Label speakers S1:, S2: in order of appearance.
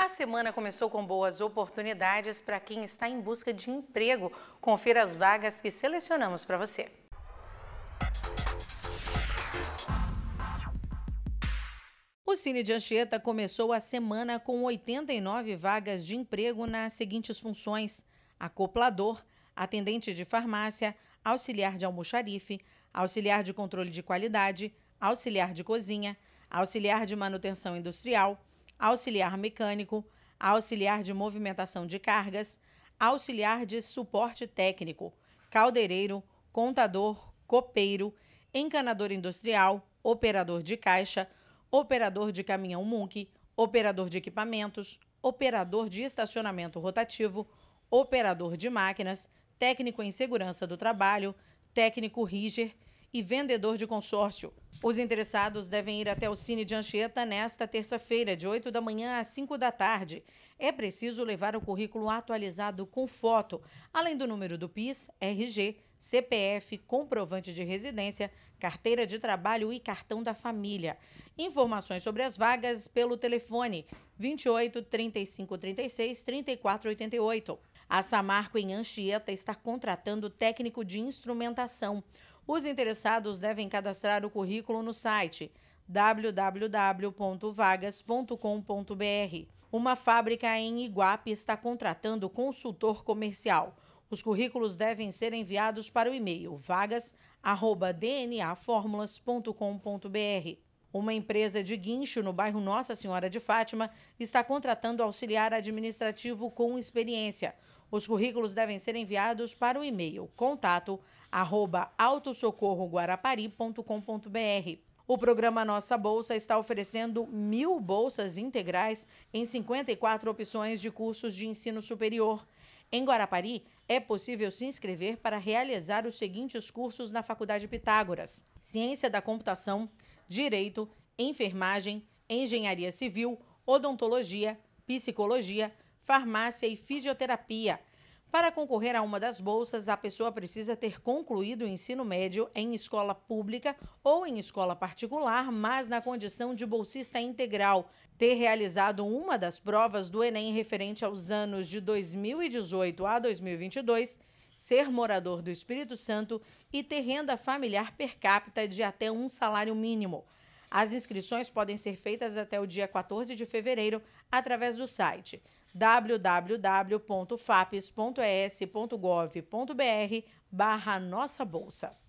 S1: A semana começou com boas oportunidades para quem está em busca de emprego. Confira as vagas que selecionamos para você. O Cine de Anchieta começou a semana com 89 vagas de emprego nas seguintes funções: acoplador, atendente de farmácia, auxiliar de almoxarife, auxiliar de controle de qualidade, auxiliar de cozinha, auxiliar de manutenção industrial, auxiliar mecânico, auxiliar de movimentação de cargas, auxiliar de suporte técnico, caldeireiro, contador, copeiro, encanador industrial, operador de caixa, operador de caminhão MUNC, operador de equipamentos, operador de estacionamento rotativo, operador de máquinas, técnico em segurança do trabalho, técnico RIGER e vendedor de consórcio. Os interessados devem ir até o Cine de Anchieta nesta terça-feira, de 8 da manhã às 5 da tarde. É preciso levar o currículo atualizado com foto, além do número do PIS, RG, CPF, comprovante de residência, carteira de trabalho e cartão da família. Informações sobre as vagas pelo telefone 28 35 36 34 88. A Samarco em Anchieta está contratando técnico de instrumentação. Os interessados devem cadastrar o currículo no site www.vagas.com.br. Uma fábrica em Iguape está contratando consultor comercial. Os currículos devem ser enviados para o e-mail vagas@dnaformulas.com.br. Uma empresa de guincho no bairro Nossa Senhora de Fátima está contratando auxiliar administrativo com experiência. Os currículos devem ser enviados para o e-mail contato@autosocorroguarapari.com.br. O programa Nossa Bolsa está oferecendo mil bolsas integrais em 54 opções de cursos de ensino superior. Em Guarapari, é possível se inscrever para realizar os seguintes cursos na Faculdade Pitágoras: Ciência da Computação, Direito, Enfermagem, Engenharia Civil, Odontologia, Psicologia, farmácia e fisioterapia. Para concorrer a uma das bolsas, a pessoa precisa ter concluído o ensino médio em escola pública ou em escola particular, mas na condição de bolsista integral, ter realizado uma das provas do Enem referente aos anos de 2018 a 2022, ser morador do Espírito Santo e ter renda familiar per capita de até um salário mínimo. As inscrições podem ser feitas até o dia 14 de fevereiro através do site www.fapes.es.gov.br barra Nossa Bolsa.